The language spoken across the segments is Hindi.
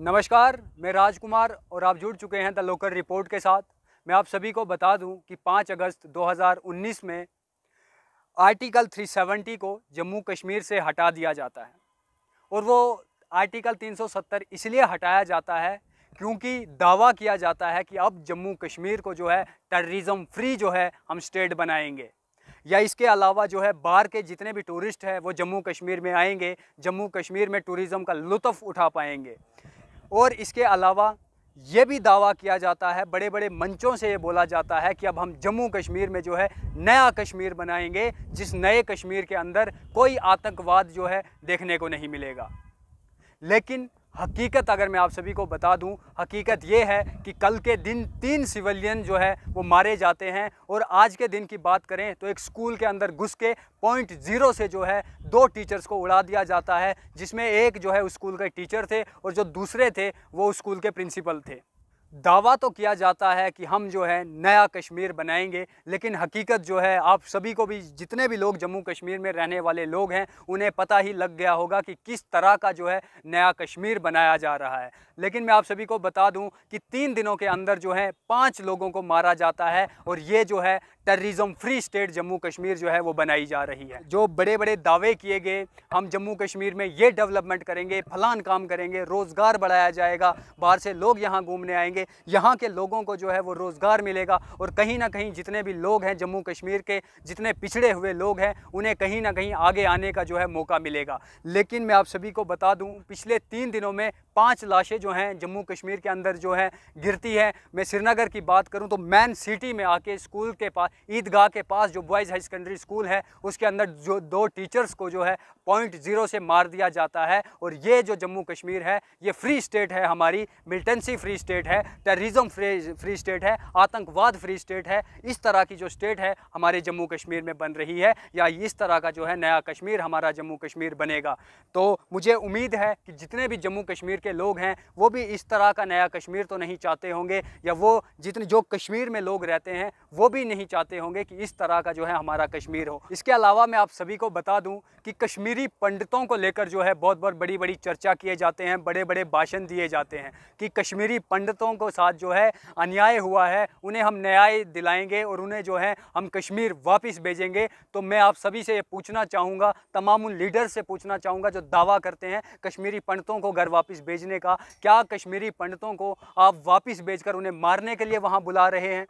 नमस्कार मैं राजकुमार और आप जुड़ चुके हैं द लोकल रिपोर्ट के साथ मैं आप सभी को बता दूं कि 5 अगस्त 2019 में आर्टिकल 370 को जम्मू कश्मीर से हटा दिया जाता है और वो आर्टिकल 370 इसलिए हटाया जाता है क्योंकि दावा किया जाता है कि अब जम्मू कश्मीर को जो है टेररिज्म फ्री जो है हम स्टेट बनाएंगे या इसके अलावा जो है बाहर के जितने भी टूरिस्ट हैं वो जम्मू कश्मीर में आएंगे जम्मू कश्मीर में टूरिज़्म का लुत्फ़ उठा पाएंगे और इसके अलावा ये भी दावा किया जाता है बड़े बड़े मंचों से ये बोला जाता है कि अब हम जम्मू कश्मीर में जो है नया कश्मीर बनाएंगे जिस नए कश्मीर के अंदर कोई आतंकवाद जो है देखने को नहीं मिलेगा लेकिन हकीकत अगर मैं आप सभी को बता दूं हकीकत ये है कि कल के दिन तीन सिविलियन जो है वो मारे जाते हैं और आज के दिन की बात करें तो एक स्कूल के अंदर घुस के पॉइंट ज़ीरो से जो है दो टीचर्स को उड़ा दिया जाता है जिसमें एक जो है उस स्कूल के टीचर थे और जो दूसरे थे वो उस स्कूल के प्रिंसिपल थे दावा तो किया जाता है कि हम जो है नया कश्मीर बनाएंगे लेकिन हकीकत जो है आप सभी को भी जितने भी लोग जम्मू कश्मीर में रहने वाले लोग हैं उन्हें पता ही लग गया होगा कि किस तरह का जो है नया कश्मीर बनाया जा रहा है लेकिन मैं आप सभी को बता दूं कि तीन दिनों के अंदर जो है पाँच लोगों को मारा जाता है और ये जो है terrorism free state Jammu Kashmir जो है वो बनाई जा रही है जो बड़े बड़े दावे किए गए हम जम्मू कश्मीर में ये डेवलपमेंट करेंगे फलान काम करेंगे रोज़गार बढ़ाया जाएगा बाहर से लोग यहाँ घूमने आएंगे यहाँ के लोगों को जो है वो रोज़गार मिलेगा और कहीं ना कहीं जितने भी लोग हैं जम्मू कश्मीर के जितने पिछड़े हुए लोग हैं उन्हें कहीं ना कहीं आगे आने का जो है मौका मिलेगा लेकिन मैं आप सभी को बता दूँ पिछले तीन दिनों में पाँच लाशें जो हैं जम्मू कश्मीर के अंदर जो है गिरती है मैं श्रीनगर की बात करूं तो मैन सिटी में आके स्कूल के पास ईदगाह के पास जो बॉयज़ हाई सेकेंडरी स्कूल है उसके अंदर जो दो टीचर्स को जो है पॉइंट ज़ीरो से मार दिया जाता है और ये जो जम्मू कश्मीर है ये फ्री स्टेट है हमारी मिलिटेंसी फ्री स्टेट है टेररिज्म फ्री स्टेट है आतंकवाद फ्री स्टेट है इस तरह की जो स्टेट है हमारे जम्मू कश्मीर में बन रही है या इस तरह का जो है नया कश्मीर हमारा जम्मू कश्मीर बनेगा तो मुझे उम्मीद है कि जितने भी जम्मू कश्मीर के लोग हैं वो भी इस तरह का नया कश्मीर तो नहीं चाहते होंगे या वो जितने जो कश्मीर में लोग रहते हैं वो भी नहीं चाहते होंगे कि इस तरह का जो है हमारा कश्मीर हो इसके अलावा मैं आप सभी को बता दूँ कि कश्मीरी पंडितों को लेकर जो है बहुत बहुत बड़ी बड़ी चर्चा किए जाते हैं बड़े बड़े भाषण दिए जाते हैं कि कश्मीरी पंडितों को साथ जो है अन्याय हुआ है उन्हें हम न्याय दिलाएंगे और उन्हें जो है हम कश्मीर वापस भेजेंगे तो मैं आप सभी से ये पूछना चाहूँगा तमाम उन लीडर से पूछना चाहूँगा जो दावा करते हैं कश्मीरी पंडितों को घर वापस भेज भेजने का क्या कश्मीरी पंडितों को आप वापस भेजकर उन्हें मारने के लिए वहाँ बुला रहे हैं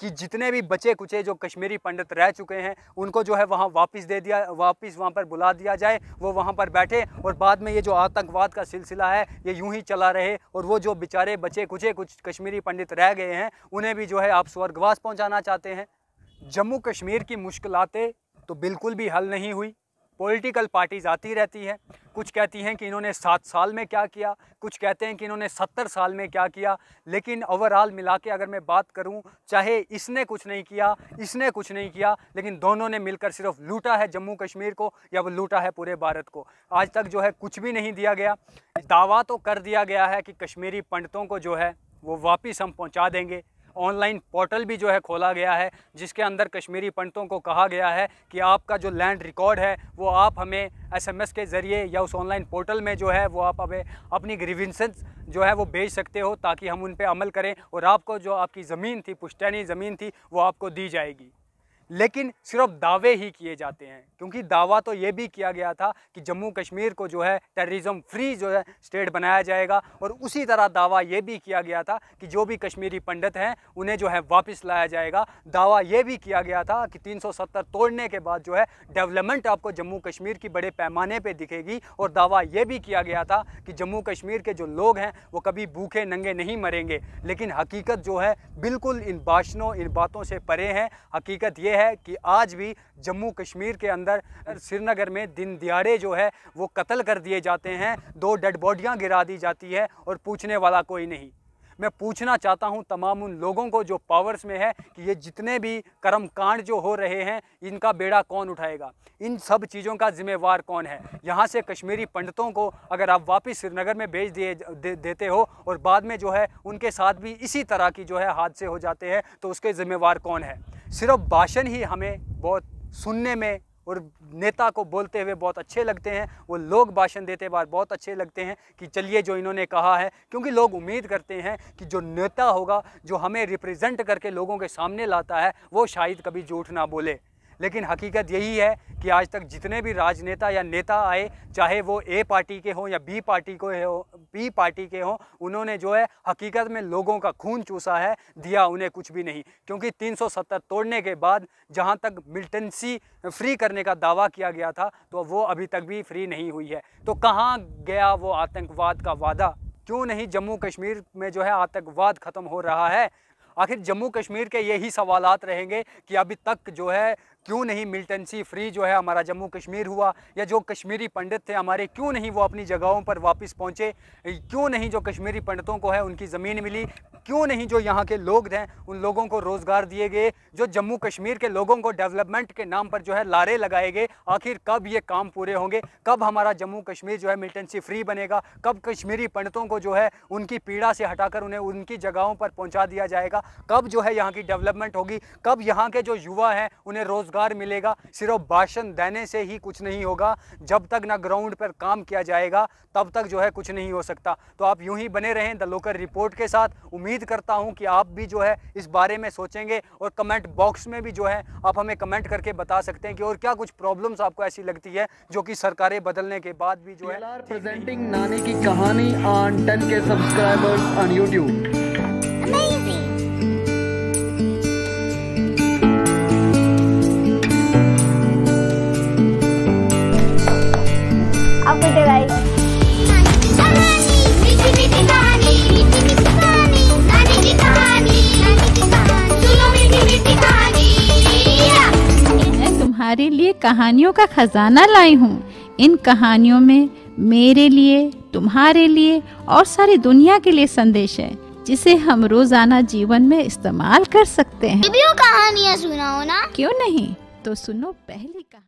कि जितने भी बचे कुचे जो कश्मीरी पंडित रह चुके हैं उनको जो है वहाँ वापस दे दिया वापस वहाँ पर बुला दिया जाए वो वहाँ पर बैठे और बाद में ये जो आतंकवाद का सिलसिला है ये यूं ही चला रहे और वो जो बेचारे बचे कुचे कुछ कश्मीरी पंडित रह गए हैं उन्हें भी जो है आप स्वर्गवास पहुँचाना चाहते हैं जम्मू कश्मीर की मुश्किलें तो बिल्कुल भी हल नहीं हुई पॉलिटिकल पार्टीज़ आती रहती हैं कुछ कहती हैं कि इन्होंने सात साल में क्या किया कुछ कहते हैं कि इन्होंने सत्तर साल में क्या किया लेकिन ओवरऑल मिला के अगर मैं बात करूं चाहे इसने कुछ नहीं किया इसने कुछ नहीं किया लेकिन दोनों ने मिलकर सिर्फ लूटा है जम्मू कश्मीर को या वो लूटा है पूरे भारत को आज तक जो है कुछ भी नहीं दिया गया दावा तो कर दिया गया है कि कश्मीरी पंडितों को जो है वो वापस हम पहुँचा देंगे ऑनलाइन पोर्टल भी जो है खोला गया है जिसके अंदर कश्मीरी पंडितों को कहा गया है कि आपका जो लैंड रिकॉर्ड है वो आप हमें एसएमएस के ज़रिए या उस ऑनलाइन पोर्टल में जो है वो आप अब अपनी ग्रीवेंसेस जो है वो भेज सकते हो ताकि हम उन पर अमल करें और आपको जो आपकी ज़मीन थी पुश्तैनी ज़मीन थी वो आपको दी जाएगी लेकिन सिर्फ दावे ही किए जाते हैं क्योंकि दावा तो ये भी किया गया था कि जम्मू कश्मीर को जो है टेररिज्म फ्री जो है स्टेट बनाया जाएगा और उसी तरह दावा ये भी किया गया था कि जो भी कश्मीरी पंडित हैं उन्हें जो है वापस लाया जाएगा दावा ये भी किया गया था कि 370 तोड़ने के बाद जो है डेवलपमेंट आपको जम्मू कश्मीर की बड़े पैमाने पर दिखेगी और दावा ये भी किया गया था कि जम्मू कश्मीर के जो लोग हैं वो कभी भूखे नंगे नहीं मरेंगे लेकिन हकीकत जो है बिल्कुल इन भाषणों इन बातों से परे हैं हकीकत ये है है कि आज भी जम्मू कश्मीर के अंदर श्रीनगर में दिन दिहाड़े जो है वो कत्ल कर दिए जाते हैं दो डेड बॉडियाँ गिरा दी जाती है और पूछने वाला कोई नहीं मैं पूछना चाहता हूं तमाम उन लोगों को जो पावर्स में है कि ये जितने भी कर्म कांड जो हो रहे हैं इनका बेड़ा कौन उठाएगा इन सब चीज़ों का जिम्मेवार कौन है यहाँ से कश्मीरी पंडितों को अगर आप वापस श्रीनगर में भेज दिए दे, देते हो और बाद में जो है उनके साथ भी इसी तरह की जो है हादसे हो जाते हैं तो उसके ज़िम्मेवार कौन है सिर्फ भाषण ही हमें बहुत सुनने में और नेता को बोलते हुए बहुत अच्छे लगते हैं वो लोग भाषण देते बार बहुत अच्छे लगते हैं कि चलिए जो इन्होंने कहा है क्योंकि लोग उम्मीद करते हैं कि जो नेता होगा जो हमें रिप्रेजेंट करके लोगों के सामने लाता है वो शायद कभी झूठ ना बोले लेकिन हकीकत यही है कि आज तक जितने भी राजनेता या नेता आए चाहे वो ए पार्टी के हों या बी पार्टी को हो बी पार्टी के हों उन्होंने जो है हकीकत में लोगों का खून चूसा है दिया उन्हें कुछ भी नहीं क्योंकि 370 तोड़ने के बाद जहां तक मिलिटेंसी फ्री करने का दावा किया गया था तो वो अभी तक भी फ्री नहीं हुई है तो कहाँ गया वो आतंकवाद का वादा क्यों नहीं जम्मू कश्मीर में जो है आतंकवाद ख़त्म हो रहा है आखिर जम्मू कश्मीर के यही सवालात रहेंगे कि अभी तक जो है क्यों नहीं मिलिटेंसी फ्री जो है हमारा जम्मू कश्मीर हुआ या जो कश्मीरी पंडित थे हमारे क्यों नहीं वो अपनी जगहों पर वापस पहुँचे क्यों नहीं जो कश्मीरी पंडितों को है उनकी ज़मीन मिली क्यों नहीं जो यहाँ के लोग हैं उन लोगों को रोज़गार दिए गए जो जम्मू कश्मीर के लोगों को डेवलपमेंट के नाम पर जो है लारे लगाए गए आखिर कब ये काम पूरे होंगे कब हमारा जम्मू कश्मीर जो है मिलिटेंसी फ्री बनेगा कब कश्मीरी पंडितों को जो है उनकी पीड़ा से हटाकर उन्हें उनकी जगहों पर पहुँचा दिया जाएगा कब जो है यहाँ की डेवलपमेंट होगी कब यहाँ के जो युवा हैं उन्हें रोज़ रोज़गार मिलेगा सिर्फ भाषण देने से ही कुछ नहीं होगा जब तक ना ग्राउंड पर काम किया जाएगा तब तक जो है कुछ नहीं हो सकता तो आप यूं ही बने रहें द लोकल रिपोर्ट के साथ उम्मीद करता हूं कि आप भी जो है इस बारे में सोचेंगे और कमेंट बॉक्स में भी जो है आप हमें कमेंट करके बता सकते हैं कि और क्या कुछ प्रॉब्लम्स आपको ऐसी लगती है जो कि सरकारें बदलने के बाद भी जो है प्रेजेंटिंग नानी की कहानी on ten K subscribers on YouTube by तुम्हारे लिए कहानियों का खजाना लाई हूँ इन कहानियों में मेरे लिए तुम्हारे लिए और सारी दुनिया के लिए संदेश है जिसे हम रोजाना जीवन में इस्तेमाल कर सकते हैं कहानियाँ सुनाओ ना क्यों नहीं तो सुनो पहली कहानी